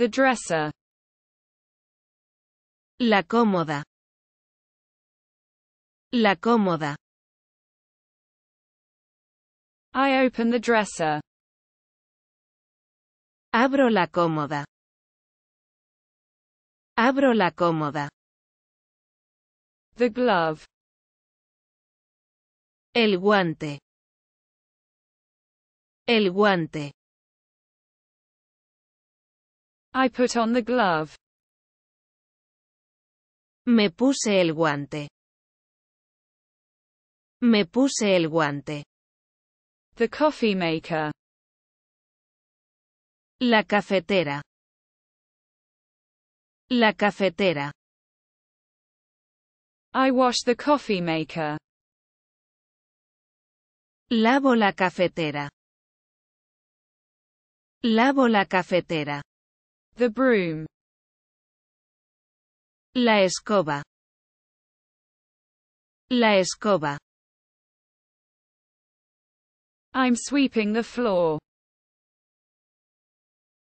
The dresser. La cómoda. La cómoda. I open the dresser. Abro la cómoda. Abro la cómoda. The glove. El guante. El guante. I put on the glove. Me puse el guante. Me puse el guante. The coffee maker. La cafetera. La cafetera. I wash the coffee maker. Lavo la cafetera. Lavo la cafetera. The broom. La escoba. La escoba. I'm sweeping the floor.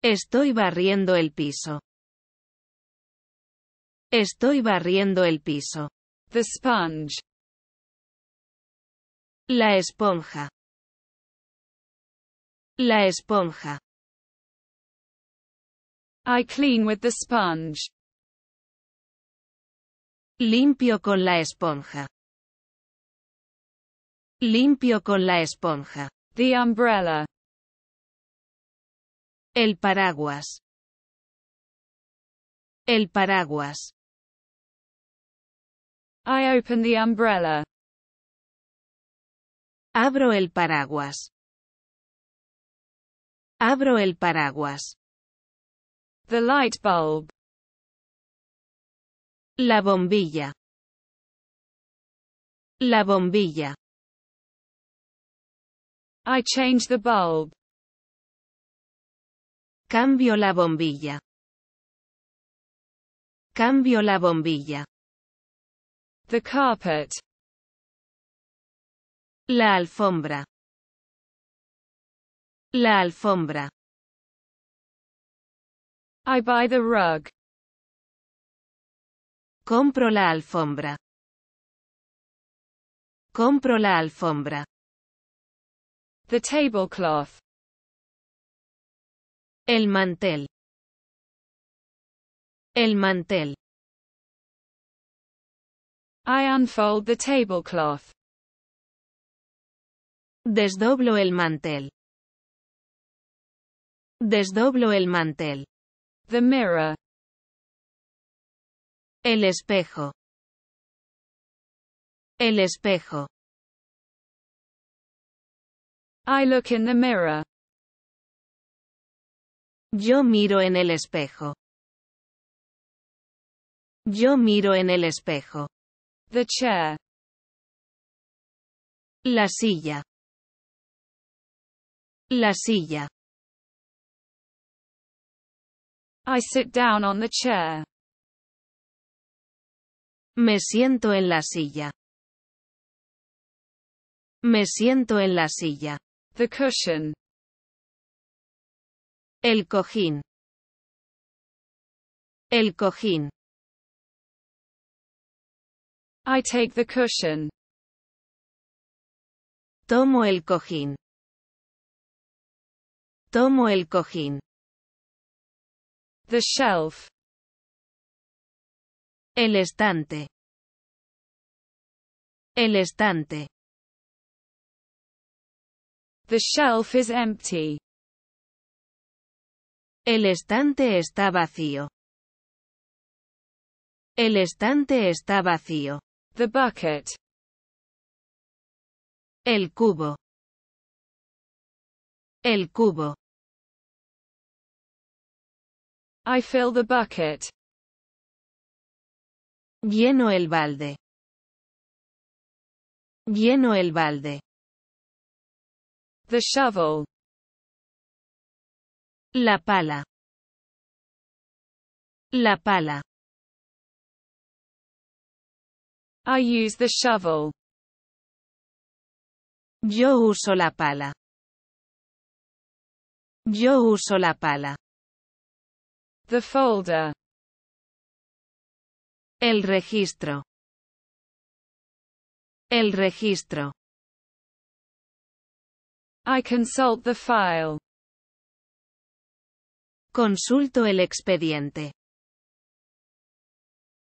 Estoy barriendo el piso. Estoy barriendo el piso. The sponge. La esponja. La esponja. I clean with the sponge. Limpio con la esponja. Limpio con la esponja. The umbrella. El paraguas. El paraguas. I open the umbrella. Abro el paraguas. Abro el paraguas. The light bulb. La bombilla. La bombilla. I change the bulb. Cambio la bombilla. Cambio la bombilla. The carpet. La alfombra. La alfombra. I buy the rug. Compro la alfombra. Compro la alfombra. The tablecloth. El mantel. El mantel. I unfold the tablecloth. Desdoblo el mantel. Desdoblo el mantel. The mirror. El espejo. El espejo. I look in the mirror. Yo miro en el espejo. Yo miro en el espejo. The chair. La silla. La silla. I sit down on the chair. Me siento en la silla. Me siento en la silla. The cushion. El cojín. El cojín. I take the cushion. Tomo el cojín. Tomo el cojín. The shelf. El estante. El estante. The shelf is empty. El estante está vacío. El estante está vacío. The bucket. El cubo. El cubo. I fill the bucket. Lleno el balde. Lleno el balde. The shovel. La pala. La pala. I use the shovel. Yo uso la pala. Yo uso la pala. The folder. El registro. El registro. I consult the file. Consulto el expediente.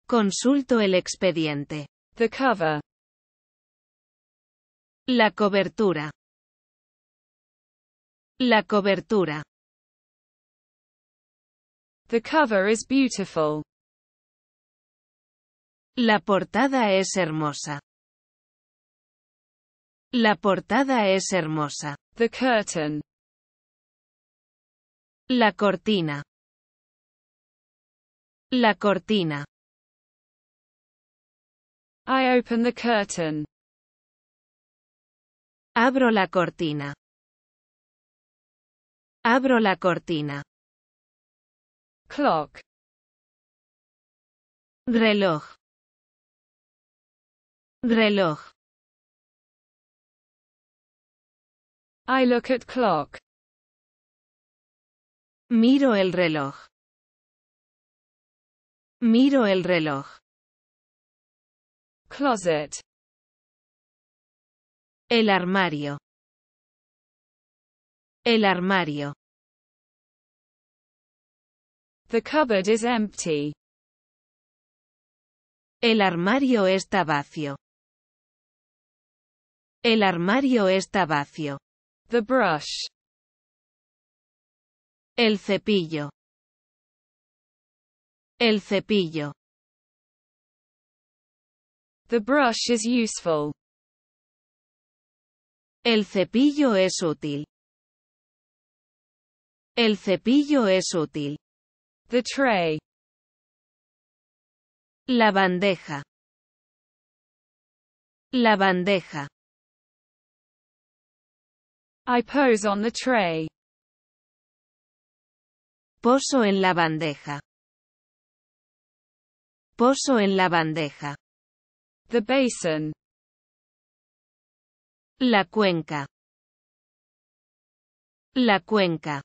Consulto el expediente. The cover. La cobertura. La cobertura. The cover is beautiful. La portada es hermosa. La portada es hermosa. The curtain. La cortina. La cortina. I open the curtain. Abro la cortina. Abro la cortina clock reloj reloj I look at clock miro el reloj miro el reloj closet el armario el armario The cupboard is empty. El armario está vacío. El armario está vacío. The brush. El cepillo. El cepillo. The brush is useful. El cepillo es útil. El cepillo es útil. The tray. La bandeja. La bandeja. I pose on the tray. Poso en la bandeja. Poso en la bandeja. The basin. La cuenca. La cuenca.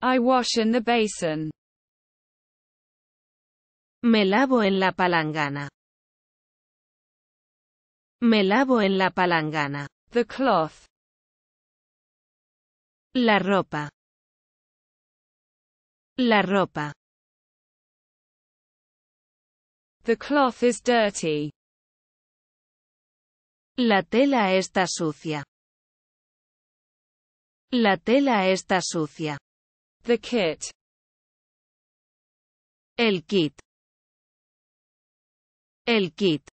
I wash in the basin. Me lavo en la palangana. Me lavo en la palangana. The cloth. La ropa. La ropa. The cloth is dirty. La tela está sucia. La tela está sucia. The kit. El kit. El kit.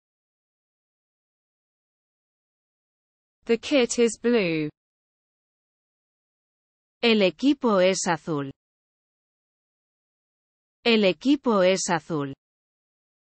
The kit is blue. El equipo es azul. El equipo es azul.